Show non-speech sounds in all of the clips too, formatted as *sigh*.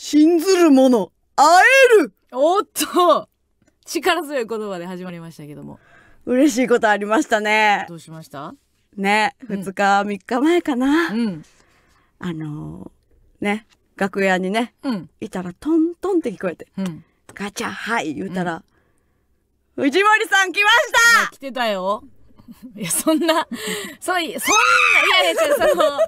信ずる者、会えるおっと力強い言葉で始まりましたけども。嬉しいことありましたね。どうしましたね、2日、うん、3日前かな。うん、あのー、ね、楽屋にね、うん、いたらトントンって聞こえて、うん、ガチャ、はい、言うたら、うん、藤森さん来ました来てたよ。いや、そんな、そ、そんな、いやいや、その、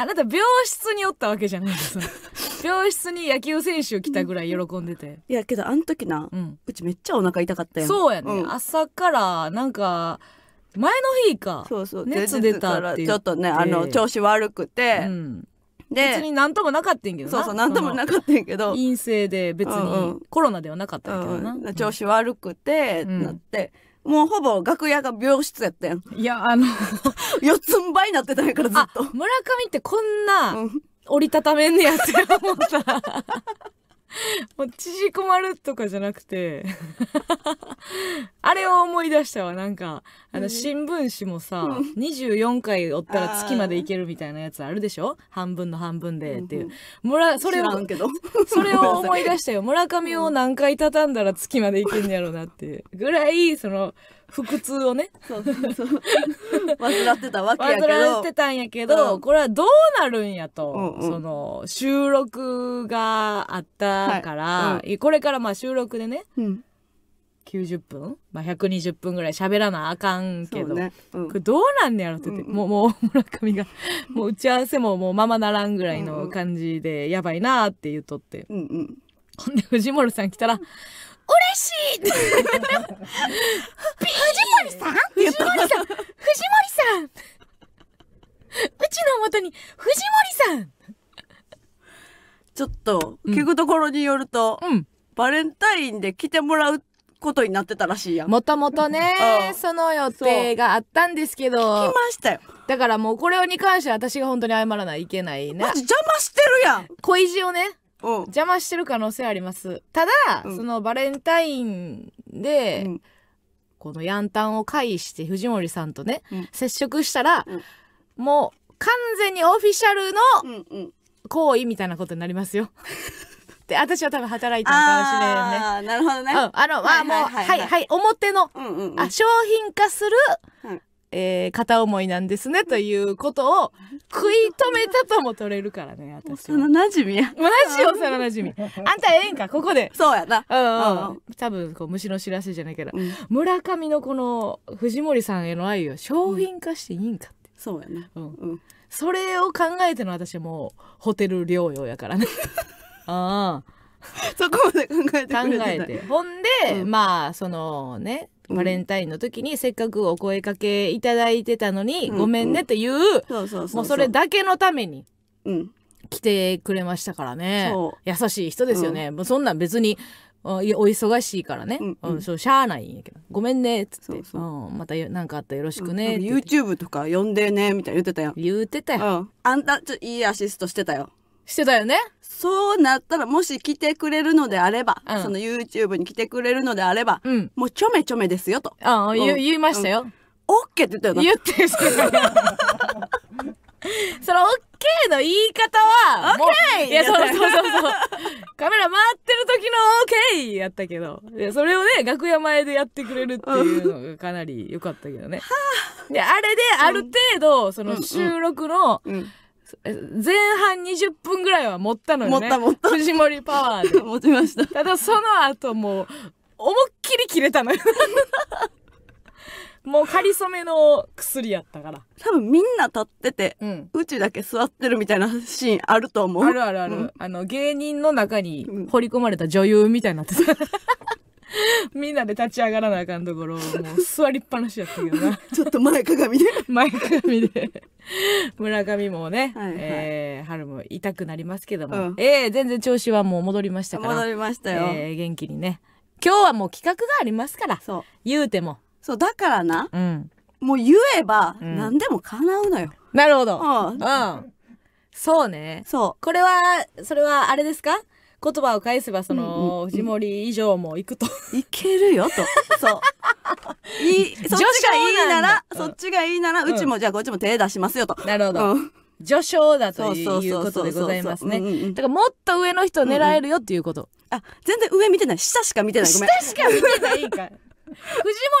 あなた病室におったわけじゃないです *laughs* 病室に野球選手来たぐらい喜んでていやけどあの時な、うん、うちめっちゃお腹痛かったやんそうやね、うん、朝からなんか前の日かそうそう熱出たってちょっとねあの調子悪くて、うん、で別に何ともなかったんけどそうそう何ともなかったんけど陰性で別にコロナではなかったけどな、うんうん、調子悪くて、なって、うんもうほぼ楽屋が病室やってん。いや、あの *laughs* 四つん這いになってたんやからずっと。村上ってこんな、折りたためんねやって思った。*laughs* もう縮こまるとかじゃなくて *laughs* 思い出したわなんかあの新聞紙もさ、うん、24回折ったら月までいけるみたいなやつあるでしょ半分の半分でっていう、村、うん、それを *laughs* それを思い出したよ村上を何回畳んだら月まで行けんやろうなっていうぐらいその腹痛をねそうそうそう *laughs* 患ってたわけやけど患ってたんやけど、うん、これはどうなるんやと、うんうん、その収録があったから、はいうん、これからまあ収録でね、うん、90分、まあ、120分ぐらい喋らなあかんけど、ねうん、これどうなんねやろって言って、うんもうもう村上が *laughs* もう打ち合わせももうままならんぐらいの感じでやばいなって言うとって、うんうん、ほんで藤森さん来たら嬉しい藤森さん藤森さん藤森さんうちの元に藤森さんちょっと聞くところによると、うん、バレンタインで来てもらうっことになってたらしいやん。もともとね、その予定があったんですけど。聞きましたよ。だからもうこれに関しては私が本当に謝らないいけないね。マジ邪魔してるやん恋意地をね。邪魔してる可能性あります。ただ、うん、そのバレンタインで、うん、このヤンタンを介して藤森さんとね、うん、接触したら、もう完全にオフィシャルの行為みたいなことになりますよ。*laughs* って私は多分働いたのかもしれないね。ああ、なるほどね。うん、あの、まあもう、はい、はい、表の、うんうんうん、あ商品化する、うん、えー、片思いなんですねということを食い止めたとも取れるからね私幼なじみやマジ幼なじみ *laughs* あんたええんかここでそうやなうんうん、うん、多分こう虫の知らせじゃないけど、うん、村上のこの藤森さんへの愛を商品化していいんかって、うん、そうやな、うんそれを考えての私もうホテル療養やからね *laughs* ああそこまで考えてくれてないえてほんで、うんまあそのねバレンタインの時にせっかくお声かけいただいてたのに、うんごめんねっていう、そうそうそうもうそれだけのためにうん来てくれましたからね優しい人ですよね、もうそんなん別にお忙しいからね、うんうんそうしゃあないんやけどごめんねっつってそうそううん、また何なんかあったらよろしくねって YouTube とか呼んでねみたいな言ってたやん言ってたよ、うんあんたちょいいアシストしてたよしてたよねそうなったらもし来てくれるのであれば、うん、その YouTube に来てくれるのであれば、うん、もうちょめちょめですよと、あん、言言いましたよ、オッケーって言ったよな言ってる *laughs* そのオッケーの言い方は、オッケーいや、そうそうそうそう。カメラ回ってる時のオッケーやったけど、それをね、楽屋前でやってくれるっていうのがかなり良かったけどね。で、あれである程度、その収録の、うんうん前半20分ぐらいは持ったのよね。持った持った。藤森パワーで。*laughs* 持ちました。ただその後もう、思いっきり切れたのよ。*laughs* もうかりそめの薬やったから多分みんな立ってて、うん、うちだけ座ってるみたいなシーンあると思うあるあるある、うん、あの芸人の中に掘り込まれた女優みたいになってた *laughs* *laughs* みんなで立ち上がらなあかんところもう座りっぱなしやったけどな *laughs* ちょっと前かがみで *laughs* 前かがみで村上もね、はいはい、えー、春も痛くなりますけども、うん、えー、全然調子はもう戻りましたから戻りましたよ、えー、元気にね今日はもう企画がありますからそう言うてもそうだからな、うん、もう言えば何でも叶うのよ、うん、なるほどうん、うん、そうねそうこれはそれはあれですか言葉を返せばその、藤森以上も行くといけるよと *laughs* そういいそっちがいいなら、うそっちがいいなら、うちもじゃあこっちも手出しますよとなるほど、序章だということでございますね。だからもっと上の人を狙えるよっていうこと。うんうん、あ、全然上見てない。下しか見てない。下しか見てないから。*laughs* 藤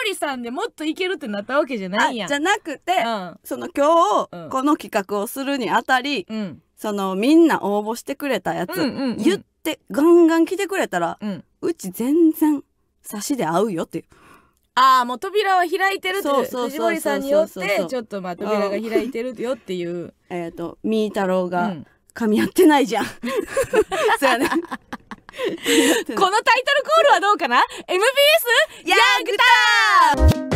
森さんでもっといけるってなったわけじゃないやん。じゃなくて、うん、その今日、この企画をするにあたり、うん、そのみんな応募してくれたやつ、言っってガンガン来てくれたら、うん、うち全然差しで合うよっていう。ああもう扉は開いてるって藤森さんによってちょっとまあ扉が開いてるよっていう。えっとみーろうが噛み合ってないじゃん。*laughs* そうやね。このタイトルコールはどうかな ?MBS ヤングタウン